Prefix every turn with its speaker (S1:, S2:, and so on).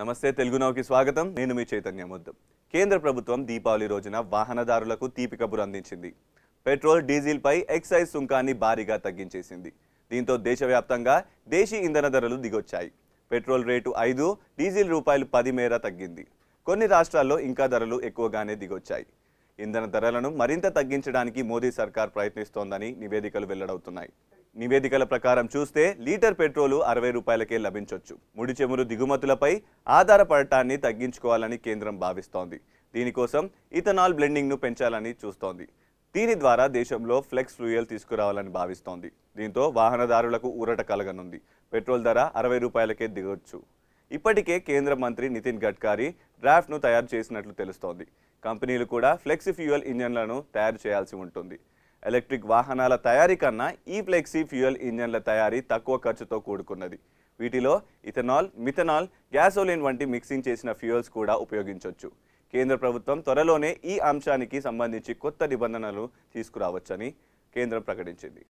S1: నమస్తే తెలుగు నౌకి స్వాగతం నేను మీ చైతన్య ముద్దు కేంద్ర ప్రభుత్వం దీపావళి రోజున వాహనదారులకు తీపి కబురు అందించింది పెట్రోల్ డీజిల్ పై ఎక్సైజ్ సుంకాన్ని భారీగా తగ్గించేసింది దీంతో దేశవ్యాప్తంగా దేశీ ఇంధన ధరలు దిగొచ్చాయి పెట్రోల్ రేటు ఐదు డీజిల్ రూపాయలు పది మేర తగ్గింది కొన్ని రాష్ట్రాల్లో ఇంకా ధరలు ఎక్కువగానే దిగొచ్చాయి ఇంధన ధరలను మరింత తగ్గించడానికి మోదీ సర్కార్ ప్రయత్నిస్తోందని నివేదికలు వెల్లడవుతున్నాయి నివేదికల ప్రకారం చూస్తే లీటర్ పెట్రోలు అరవై రూపాయలకే లభించవచ్చు ముడి చెమురు దిగుమతులపై ఆధారపడటాన్ని తగ్గించుకోవాలని కేంద్రం భావిస్తోంది దీనికోసం ఇథనాల్ బ్లెండింగ్ను పెంచాలని చూస్తోంది దీని ద్వారా దేశంలో ఫ్లెక్స్ ఫ్లూయల్ తీసుకురావాలని భావిస్తోంది దీంతో వాహనదారులకు ఊరట కలగనుంది పెట్రోల్ ధర అరవై రూపాయలకే దిగొచ్చు ఇప్పటికే కేంద్ర మంత్రి నితిన్ గడ్కరీ డ్రాఫ్ట్ను తయారు చేసినట్లు తెలుస్తోంది కంపెనీలు కూడా ఫ్లెక్సి ఫ్యూయల్ ఇంజన్లను తయారు చేయాల్సి ఉంటుంది ఎలక్ట్రిక్ వాహనాల తయారీ కన్నా ఈ ఫ్లెక్సీ ఫ్యూయల్ ఇంజన్ల తయారీ తక్కువ ఖర్చుతో కూడుకున్నది వీటిలో ఇథనాల్ మిథనాల్ గ్యాసోలిన్ వంటి మిక్సింగ్ చేసిన ఫ్యూయల్స్ కూడా ఉపయోగించవచ్చు కేంద్ర ప్రభుత్వం త్వరలోనే ఈ అంశానికి సంబంధించి కొత్త నిబంధనలు తీసుకురావచ్చని కేంద్రం ప్రకటించింది